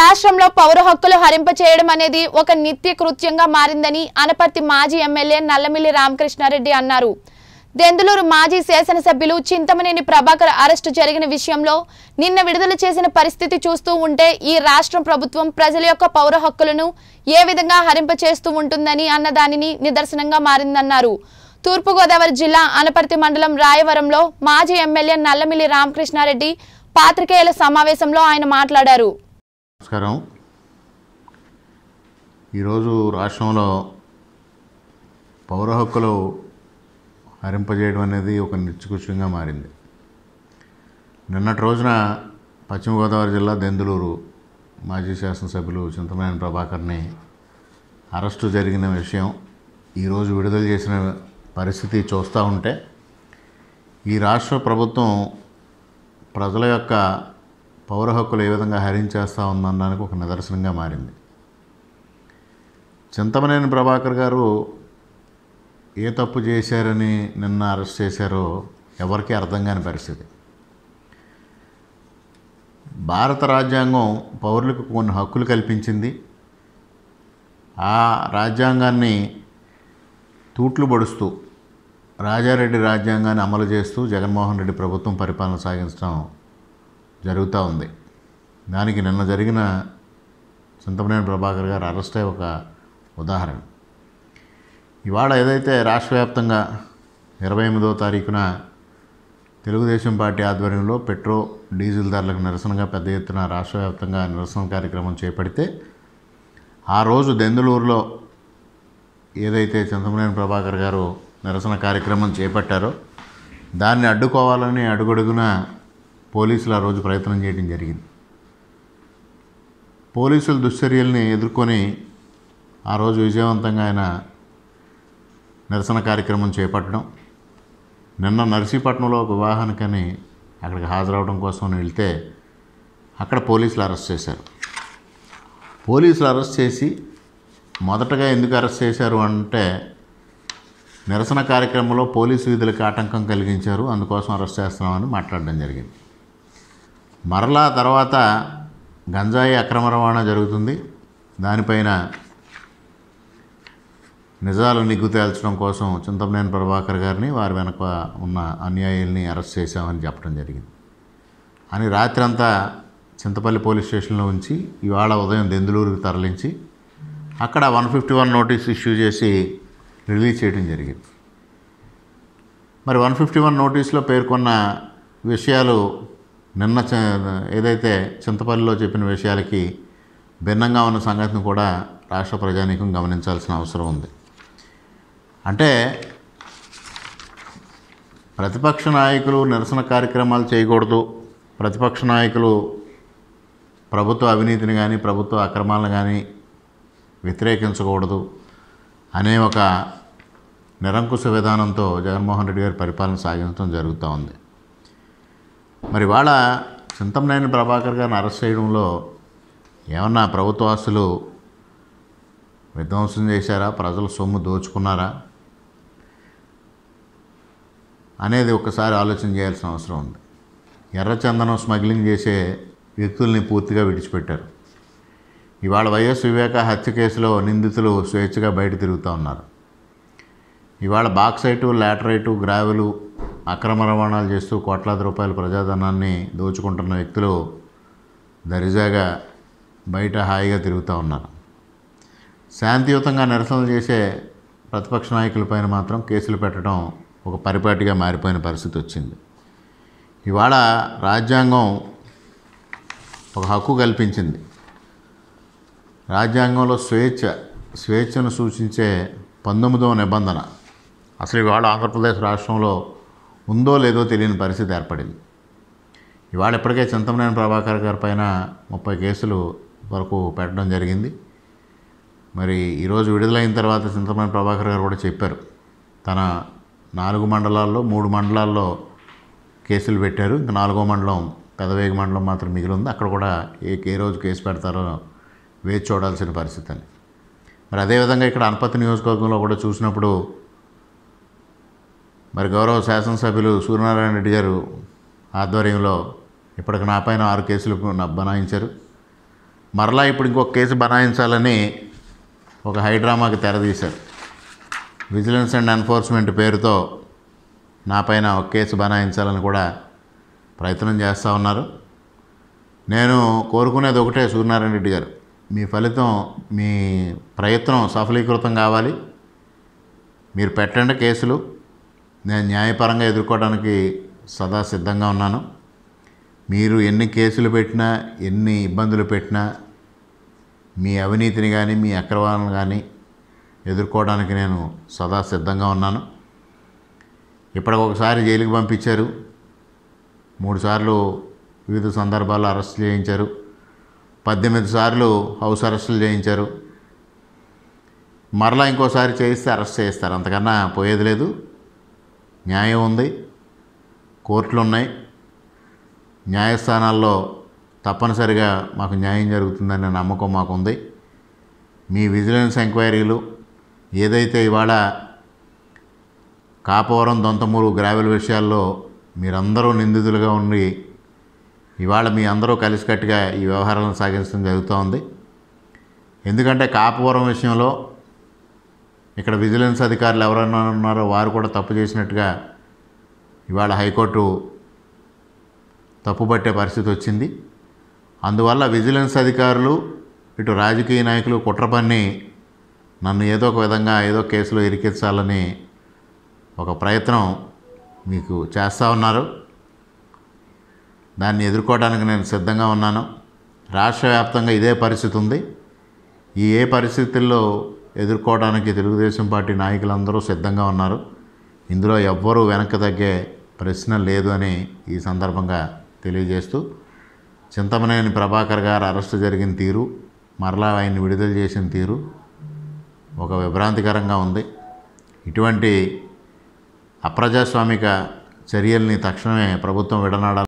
రాష్ట్రంలో పౌర హక్కులు చేయడం అనేది ఒక నిత్య కృత్యంగా మారిందని అనపర్తి మాజీ ఎమ్మెల్యే నల్లమిల్లి రామకృష్ణారెడ్డి అన్నారు దెందులూరు మాజీ శాసనసభ్యులు చింతమనేని ప్రభాకర్ అరెస్టు జరిగిన విషయంలో నిన్న విడుదల చేసిన పరిస్థితి చూస్తూ ఉంటే ఈ రాష్ట్ర ప్రభుత్వం ప్రజల యొక్క పౌర హక్కులను ఏ విధంగా హరింప చేస్తూ ఉంటుందని అన్నదానిని నిదర్శనంగా మారిందన్నారు తూర్పుగోదావరి జిల్లా అనపర్తి మండలం రాయవరంలో మాజీ ఎమ్మెల్యే నల్లమిల్లి రామకృష్ణారెడ్డి పాత్రికేయుల సమావేశంలో ఆయన మాట్లాడారు నమస్కారం ఈరోజు రాష్ట్రంలో పౌర హక్కులు హరింపజేయడం అనేది ఒక నిత్యకృష్యంగా మారింది నిన్నటి రోజున పశ్చిమ గోదావరి జిల్లా దెందులూరు మాజీ శాసనసభ్యులు చింతమనేని ప్రభాకర్ని అరెస్టు జరిగిన విషయం ఈరోజు విడుదల చేసిన పరిస్థితి చూస్తూ ఉంటే ఈ రాష్ట్ర ప్రభుత్వం ప్రజల యొక్క పౌర హక్కులు ఏ విధంగా హరించేస్తూ ఉందనడానికి ఒక నిదర్శనంగా మారింది చింతమనేని ప్రభాకర్ గారు ఏ తప్పు చేశారని నిన్న అరెస్ట్ చేశారో ఎవరికీ అర్థం కాని పరిస్థితి భారత రాజ్యాంగం పౌరులకు కొన్ని హక్కులు కల్పించింది ఆ రాజ్యాంగాన్ని తూట్లు పడుస్తూ రాజారెడ్డి రాజ్యాంగాన్ని అమలు చేస్తూ జగన్మోహన్ రెడ్డి ప్రభుత్వం పరిపాలన సాగించడం జరుగుతూ ఉంది దానికి నిన్న జరిగిన చింతమనేని ప్రభాకర్ గారు అరెస్టే ఒక ఉదాహరణ ఇవాళ ఏదైతే రాష్ట్ర వ్యాప్తంగా ఇరవై ఎనిమిదో తారీఖున తెలుగుదేశం పార్టీ ఆధ్వర్యంలో పెట్రో డీజిల్ ధరలకు నిరసనగా పెద్ద ఎత్తున రాష్ట్ర వ్యాప్తంగా నిరసన కార్యక్రమం చేపడితే ఆ రోజు దెందులూరులో ఏదైతే చంద్రమనేని ప్రభాకర్ గారు నిరసన కార్యక్రమం చేపట్టారో దాన్ని అడ్డుకోవాలని అడుగడుగున పోలీసులు ఆ రోజు ప్రయత్నం చేయడం జరిగింది పోలీసుల దుశ్చర్యల్ని ఎదుర్కొని ఆ రోజు విజయవంతంగా ఆయన నిరసన కార్యక్రమం చేపట్టడం నిన్న నర్సీపట్నంలో ఒక వివాహానికని అక్కడికి హాజరవడం కోసం వెళ్తే అక్కడ పోలీసులు అరెస్ట్ చేశారు పోలీసులు అరెస్ట్ చేసి మొదటగా ఎందుకు అరెస్ట్ చేశారు అంటే నిరసన కార్యక్రమంలో పోలీసు విధులకు ఆటంకం కలిగించారు అందుకోసం అరెస్ట్ చేస్తున్నామని మాట్లాడడం జరిగింది మరలా తర్వాత గంజాయి అక్రమ రవాణా జరుగుతుంది దానిపైన నిజాలు నిగ్గు తేల్చడం కోసం చింతమనేని ప్రభాకర్ గారిని వారి వెనక ఉన్న అన్యాయుల్ని అరెస్ట్ చేశామని చెప్పడం జరిగింది అని రాత్రి అంతా చింతపల్లి పోలీస్ స్టేషన్లో ఉంచి ఇవాళ ఉదయం దెందులూరుకి తరలించి అక్కడ one fifty one notice issue చేసి రిలీజ్ చేయడం జరిగింది మరి వన్ ఫిఫ్టీ వన్ నోటీస్లో పేర్కొన్న విషయాలు నిన్న ఏదైతే చింతపల్లిలో చెప్పిన విషయాలకి భిన్నంగా ఉన్న సంగతిని కూడా రాష్ట్ర ప్రజానీకం గమనించాల్సిన అవసరం ఉంది అంటే ప్రతిపక్ష నాయకులు నిరసన కార్యక్రమాలు చేయకూడదు ప్రతిపక్ష నాయకులు ప్రభుత్వ అవినీతిని కానీ ప్రభుత్వ అక్రమాలను కానీ వ్యతిరేకించకూడదు అనే ఒక నిరంకుశ విధానంతో జగన్మోహన్ రెడ్డి గారి పరిపాలన సాగించడం జరుగుతూ ఉంది మరి వాళ్ళ చింతంనేని ప్రభాకర్ గారిని అరెస్ట్ చేయడంలో ఏమన్నా ప్రభుత్వ ఆస్తులు విధ్వంసం చేశారా ప్రజల సొమ్ము దోచుకున్నారా అనేది ఒకసారి ఆలోచన చేయాల్సిన అవసరం ఉంది ఎర్రచందనం స్మగ్లింగ్ చేసే వ్యక్తుల్ని పూర్తిగా విడిచిపెట్టారు ఇవాళ వైఎస్ వివేక హత్య కేసులో నిందితులు స్వేచ్ఛగా బయట తిరుగుతూ ఉన్నారు ఇవాళ బాక్సైటు లాటరైటు గ్రావెలు అక్రమ రవాణాలు చేస్తూ కోట్లాది రూపాయల ప్రజాధనాన్ని దోచుకుంటున్న వ్యక్తులు దరిజాగా బయట హాయిగా తిరుగుతూ ఉన్నారు శాంతియుతంగా నిరసనలు చేసే ప్రతిపక్ష నాయకులపైన మాత్రం కేసులు పెట్టడం ఒక పరిపాటిగా మారిపోయిన పరిస్థితి వచ్చింది ఇవాళ రాజ్యాంగం ఒక హక్కు కల్పించింది రాజ్యాంగంలో స్వేచ్ఛ స్వేచ్ఛను సూచించే పంతొమ్మిదవ నిబంధన అసలు ఇవాళ ఆంధ్రప్రదేశ్ రాష్ట్రంలో ఉందో లేదో తెలియని పరిస్థితి ఏర్పడింది ఇవాళ ఇప్పటికే చింతమనేని ప్రభాకర్ గారి పైన ముప్పై కేసులు వరకు పెట్టడం జరిగింది మరి ఈరోజు విడుదలైన తర్వాత చింతమనేని ప్రభాకర్ గారు కూడా చెప్పారు తన నాలుగు మండలాల్లో మూడు మండలాల్లో కేసులు పెట్టారు ఇంకా నాలుగో మండలం పెదవేగి మండలం మాత్రం మిగిలి ఉంది అక్కడ కూడా ఏ ఏ రోజు కేసు పెడతారో వేచి చూడాల్సిన పరిస్థితి అని మరి అదేవిధంగా ఇక్కడ అనపతి నియోజకవర్గంలో కూడా చూసినప్పుడు మరి గౌరవ శాసనసభ్యులు సూర్యనారాయణ రెడ్డి గారు ఆధ్వర్యంలో ఇప్పటికి నా పైన ఆరు కేసులు బనాయించారు మరలా ఇప్పుడు ఇంకొక కేసు బనాయించాలని ఒక హైడ్రామాకి తెరదీశారు విజిలెన్స్ అండ్ ఎన్ఫోర్స్మెంట్ పేరుతో నా పైన ఒక కేసు బనాయించాలని కూడా ప్రయత్నం చేస్తూ ఉన్నారు నేను కోరుకునేది ఒకటే సూర్యనారాయణ రెడ్డి గారు మీ ఫలితం మీ ప్రయత్నం సఫలీకృతం కావాలి మీరు పెట్టండి కేసులు నేను న్యాయపరంగా ఎదుర్కోవడానికి సదా సిద్ధంగా ఉన్నాను మీరు ఎన్ని కేసులు పెట్టినా ఎన్ని ఇబ్బందులు పెట్టినా మీ అవినీతిని కానీ మీ అక్రమాలను కానీ ఎదుర్కోవడానికి నేను సదా సిద్ధంగా ఉన్నాను ఇప్పటికొకసారి జైలుకి పంపించారు మూడుసార్లు వివిధ సందర్భాల్లో అరెస్ట్ చేయించారు పద్దెనిమిది సార్లు హౌస్ అరెస్టులు చేయించారు మరలా ఇంకోసారి చేయిస్తే అరెస్ట్ చేయిస్తారు అంతకన్నా పోయేది లేదు న్యాయం ఉంది కోర్టులు ఉన్నాయి న్యాయస్థానాల్లో తప్పనిసరిగా మాకు న్యాయం జరుగుతుందనే నమ్మకం మాకుంది మీ విజిలెన్స్ ఎంక్వైరీలు ఏదైతే ఇవాళ కాపవరం దొంతమూరు గ్రావెల్ విషయాల్లో మీరందరూ నిందితులుగా ఉండి ఇవాళ మీ అందరూ కలిసికట్టుగా ఈ వ్యవహారాలను సాగించడం జరుగుతూ ఉంది ఎందుకంటే కాపవరం విషయంలో ఇక్కడ విజిలెన్స్ అధికారులు ఎవరన్నా ఉన్నారో వారు కూడా తప్పు చేసినట్టుగా ఇవాళ హైకోర్టు తప్పుపట్టే పరిస్థితి వచ్చింది అందువల్ల విజిలెన్స్ అధికారులు ఇటు రాజకీయ నాయకులు కుట్ర పన్ని నన్ను ఏదో ఒక విధంగా ఏదో కేసులో ఇరికించాలని ఒక ప్రయత్నం మీకు చేస్తూ ఉన్నారు దాన్ని ఎదుర్కోవడానికి నేను సిద్ధంగా ఉన్నాను రాష్ట్ర వ్యాప్తంగా ఇదే పరిస్థితి ఉంది ఈ ఏ పరిస్థితుల్లో ఎదుర్కోవడానికి తెలుగుదేశం పార్టీ నాయకులందరూ సిద్ధంగా ఉన్నారు ఇందులో ఎవ్వరూ వెనక్కి తగ్గే ప్రశ్న లేదు అని ఈ సందర్భంగా తెలియజేస్తూ చింతమనేని ప్రభాకర్ గారు అరెస్టు జరిగిన తీరు మరలా ఆయన్ని విడుదల చేసిన తీరు ఒక విభ్రాంతికరంగా ఉంది ఇటువంటి అప్రజాస్వామిక చర్యల్ని తక్షణమే ప్రభుత్వం విడనాడాలి